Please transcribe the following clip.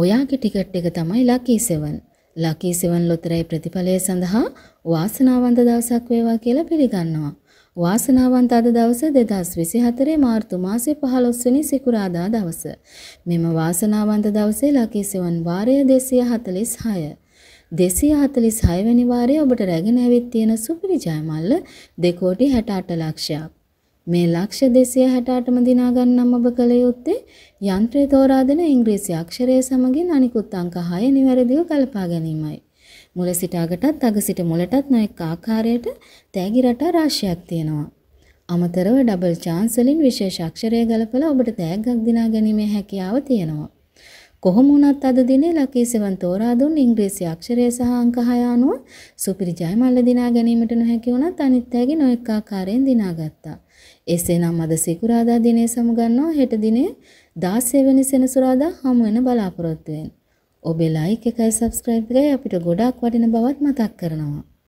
ඔයාගේ ටිකට් එක තමයි ලකී 7. ලකී 7 ලොතරැයි ප්‍රතිඵලය සඳහා වාසනාවන්ත දවසක් වේවා කියලා පිළිගන්නවා. වාසනාවන්ත අද දවස 2024 මාර්තු මාසයේ 15 වෙනි සිකුරාදා දවස. මෙම වාසනාවන්ත දවසේ ලකී සෙවන් වාරය 246. 246 වෙනි වාරයේ ඔබට රැගෙන ඇවිත් තියෙන සුපිරි ජයමල්ල 2 කෝටි 68 ලක්ෂයක්. මේ ලක්ෂ 268ම දිනා ගන්නම් ඔබ කළ යුත්තේ යන්ත්‍රය තෝරා දෙන ඉංග්‍රීසි අක්ෂරය සමගින් අනිකුත් අංක 6 නිවැරදිව කල්පා ගැනීමයි. මුල සිට අගටත් අග සිට මුලටත් නොඑක ආකාරයට තෑගි රටා රාශියක් තියෙනවා. අමතරව ඩබල් චාන්ස් වලින් විශේෂ අක්ෂරය ගලපලා ඔබට තෑග්ගක් දිනා ගැනීමේ හැකියාව තියෙනවා. කොහොම වුණත් අද දිනේ ලකීසෙවන් තෝරා දුන් ඉංග්‍රීසි අක්ෂරය සහ අංක 6 අනුව සුපිරි ජයමල්ල දිනා ගැනීමට නොහැකි වුණත් අනිත් අයගේ නොඑක ආකාරයෙන් දිනාගත්තා. එසේනම් අද සිකුරාදා දිනේ සමුගන්නවා හෙට දිනේ 16 වෙනි සෙනසුරාදා හමු වෙන බලාපොරොත්තු වෙන්න. ඔබේ ලයික් එකයි සබස්ක්‍රයිබ් එකයි අපිට ගොඩක් වටින බවත් මතක් කරනවා.